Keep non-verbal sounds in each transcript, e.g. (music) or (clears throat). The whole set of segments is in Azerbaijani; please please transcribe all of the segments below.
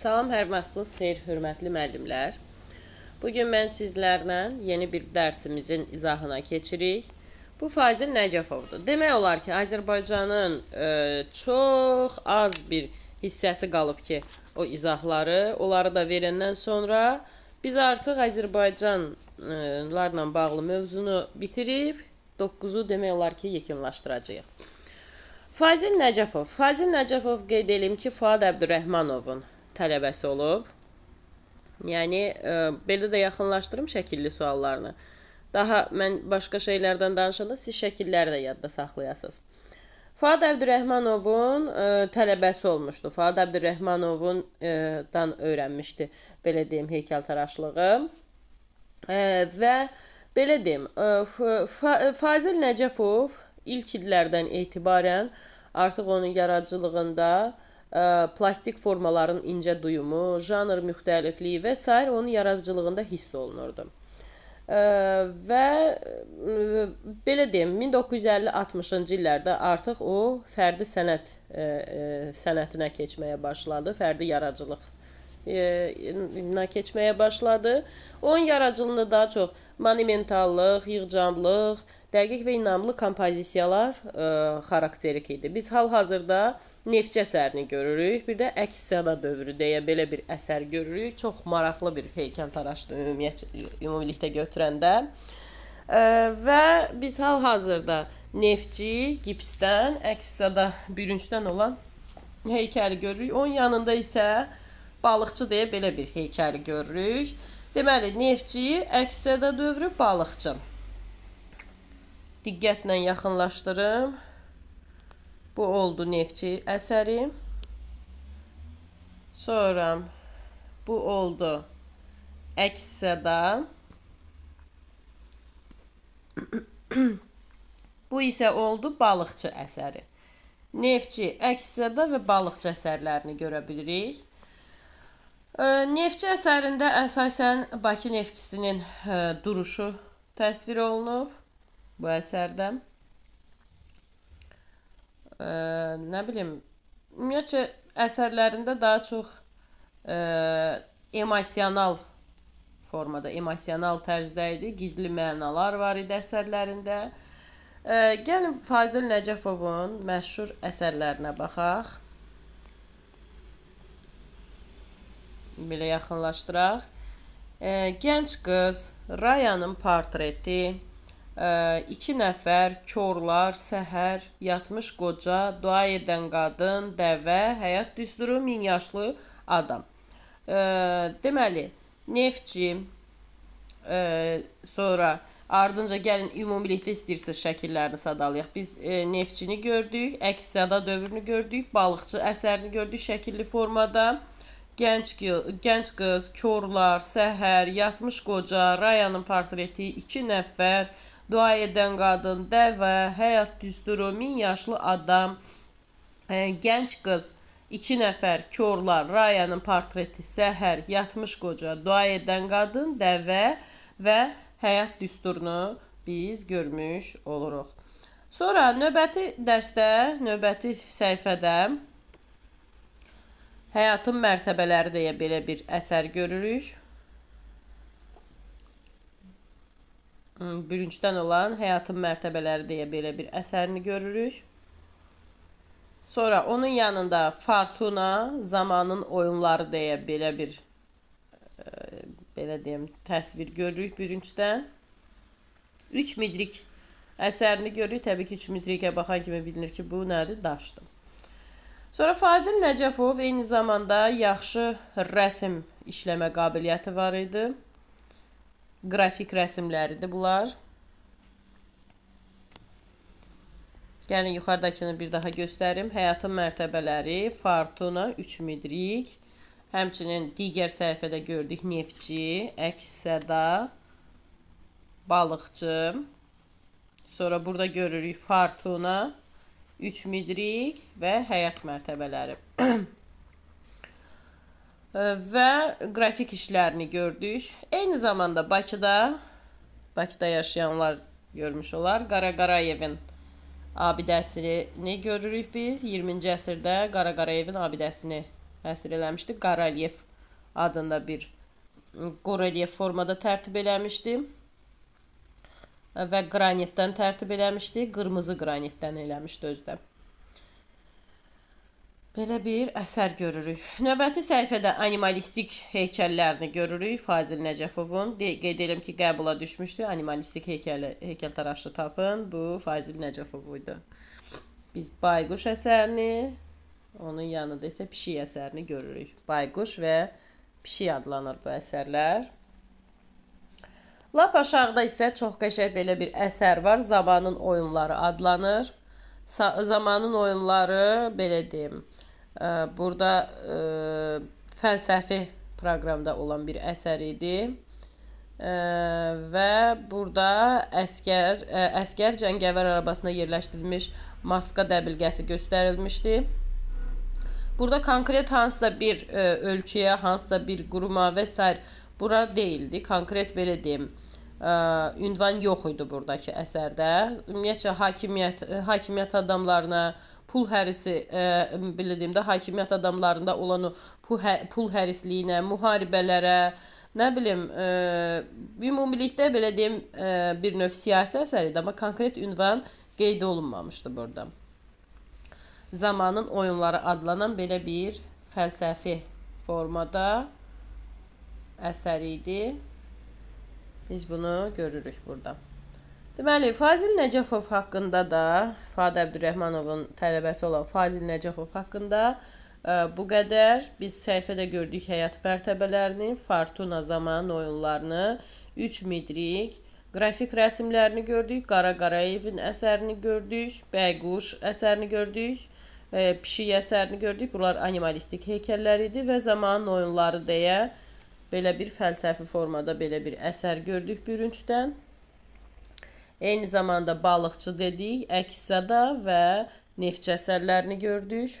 Salam, hər vaxtınız xeyir, hörmətli müəllimlər. Bu gün mən sizlərlə yeni bir dərsimizin izahına keçirik. Bu Fazil Nəcəfovdur. Demək olar ki, Azərbaycanın ə, e, çox az bir hissəsi qalıb ki, o izahları, onları da verəndən sonra biz artıq Azərbaycanlarla bağlı mövzunu bitirib 9-u demək olar ki, yekunlaşdıracağıq. Fazil Nəcəfov. Fazil Nəcəfov qeyd edim ki, Fuad Əbdürrəhmanovun tələbəsi olub. Yəni ə, e, belə də yaxınlaşdırım şəkilli suallarını. Daha mən başqa şeylərdən danışanda siz şəkilləri də yadda saxlayasınız. Fuad Əbdürrəhmanovun ə, e, tələbəsi olmuşdu. Fuad Əbdürrəhmanovun ə, e, dan öyrənmişdi belə deyim heykəltaraşlığı. Ə, və belə deyim, ə, Fa Fazil Nəcəfov ilk illərdən etibarən artıq onun yaradıcılığında ə, plastik formaların incə duyumu, janr müxtəlifliyi və s. onun yaradıcılığında hiss olunurdu. Və belə deyim, 1950-60-cı illərdə artıq o fərdi sənət sənətinə keçməyə başladı, fərdi yaradıcılıq E, na keçməyə başladı. Onun yaradıcılığında daha çox monumentallıq, yığcamlıq, dəqiq və inamlı kompozisiyalar ə, e, xarakterik idi. Biz hal-hazırda Neftçi əsərini görürük, bir də əks səda dövrü deyə belə bir əsər görürük. Çox maraqlı bir heykəltaraşdır ümumiyyətlə ümumilikdə götürəndə. Ə, e, və biz hal-hazırda neftçi, gipsdən, əks səda bürüncdən olan heykəli görürük. Onun yanında isə balıqçı deyə belə bir heykəli görürük. Deməli, neftçi əksədə dövrü balıqçı. Diqqətlə yaxınlaşdırım. Bu oldu neftçi əsəri. Sonra bu oldu əks-səda. bu isə oldu balıqçı əsəri. Neftçi, əks-səda və balıqçı əsərlərini görə bilirik. Neftçi əsərində əsasən Bakı neftçisinin duruşu təsvir olunub bu əsərdə. Nə bilim, ümumiyyətcə əsərlərində daha çox emosional formada, emosional tərzdə idi. Gizli mənalar var idi əsərlərində. Ə, gəlin Fazil Nəcəfovun məşhur əsərlərinə baxaq. belə yaxınlaşdıraq. E, gənc qız, Rayanın portreti, e, iki nəfər korlar, səhər, yatmış qoca, dua edən qadın, dəvə, həyat düsturu, min yaşlı adam. E, deməli, neftçi, e, sonra Ardınca gəlin ümumilikdə istəyirsiniz şəkillərini sadalayaq. Biz e, neftçini gördük, əks-səda dövrünü gördük, balıqçı əsərini gördük şəkilli formada. Gənc, gənc qız, korlar, səhər, yatmış qoca, Rayanın portreti, iki nəfər, dua edən qadın, dəvə, həyat düsturu, min yaşlı adam, e, gənc qız, iki nəfər, korlar, Rayanın portreti, səhər, yatmış qoca, dua edən qadın, dəvə və həyat düsturunu biz görmüş oluruq. Sonra növbəti dərsdə, növbəti səhifədə Həyatın mərtəbələri deyə belə bir əsər görürük. Bürüncdən olan həyatın mərtəbələri deyə belə bir əsərini görürük. Sonra onun yanında Fortuna, zamanın oyunları deyə belə bir e, belə deyim, təsvir görürük bürüncdən. 3 midrik əsərini görürük. Təbii ki, 3 midrikə baxan kimi bilinir ki, bu nədir? Daşdır. Sonra Fazil Nəcəfov eyni zamanda yaxşı rəsm işləmə qabiliyyəti var idi. Qrafik rəsmləridir bunlar. Gəlin yuxarıdakını bir daha göstərim. Həyatın mərtəbələri, Fortuna 3 midrik. Həmçinin digər səhifədə gördük neftçi, əks-səda, balıqçı. Sonra burada görürük Fortuna 3 midrik və həyat mərtəbələri. (clears throat) və qrafik işlərini gördük. Eyni zamanda Bakıda Bakıda yaşayanlar görmüş olar. Qaraqarayevin abidəsini görürük biz. 20-ci əsrdə Qaraqarayevin abidəsini həsr eləmişdi. Qaraliyev adında bir qorelyev formada tərtib eləmişdi və qranitdən tərtib eləmişdi. Qırmızı qranitdən eləmişdi özdə. Belə bir əsər görürük. Növbəti səhifədə animalistik heykəllərini görürük. Fazil Nəcəfovun qeyd edirəm ki, qəbula düşmüşdü animalistik heykəl heykəltaraşı tapın. Bu Fazil Nəcəfov idi. Biz Bayquş əsərini, onun yanında isə Pişik əsərini görürük. Bayquş və Pişik adlanır bu əsərlər. Lap aşağıda isə çox qəşəng belə bir əsər var. Zamanın oyunları adlanır. Zamanın oyunları belə deyim. E, burada e, fəlsəfi proqramda olan bir əsər idi. Ə, e, və burada əskər ə, əskər cəngəvər arabasına yerləşdirilmiş maska dəbilgəsi göstərilmişdi. Burada konkret hansısa bir ə, ölkəyə, hansısa bir quruma və s. Bura deyildi, konkret belə deyim ə, ünvan yox idi burdakı əsərdə. Ümumiyyətcə hakimiyyət ə, e, hakimiyyət adamlarına pul hərisi ə, e, belə deyim də hakimiyyət adamlarında olan o pul, hə, pul hərisliyinə, müharibələrə, nə bilim, ə, e, ümumilikdə belə deyim ə, bir növ siyasi əsər idi, amma konkret ünvan qeyd olunmamışdı burada. Zamanın oyunları adlanan belə bir fəlsəfi formada əsəri idi. Biz bunu görürük burada. Deməli, Fazil Nəcəfov haqqında da, Fadi Əbdürrəhmanovun tələbəsi olan Fazil Nəcəfov haqqında ə, e, bu qədər. Biz səhifədə gördük həyat mərtəbələrini, Fortuna zaman oyunlarını, 3 midrik, qrafik rəsmlərini gördük, Qara Qarayevin əsərini gördük, Bəquş əsərini gördük, ə, e, Pişik əsərini gördük. Bunlar animalistik heykəllər idi və zaman oyunları deyə belə bir fəlsəfi formada belə bir əsər gördük bürüncdən. Eyni zamanda balıqçı dedik, əksada və neftçi əsərlərini gördük.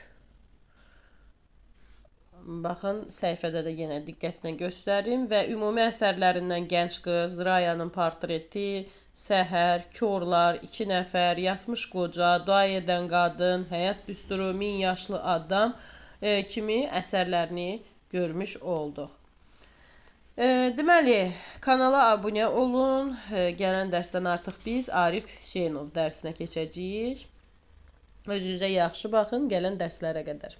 Baxın, səhifədə də yenə diqqətlə göstərim və ümumi əsərlərindən Gənc qız, Rayanın portreti, Səhər, Korlar, 2 nəfər, Yatmış qoca, Dua edən qadın, Həyat düsturu, 1000 yaşlı adam e, kimi əsərlərini görmüş olduq. Deməli, kanala abunə olun. Gələn dərsdən artıq biz Arif Hüseynov dərsinə keçəcəyik. Özünüzə yaxşı baxın, gələn dərslərə qədər.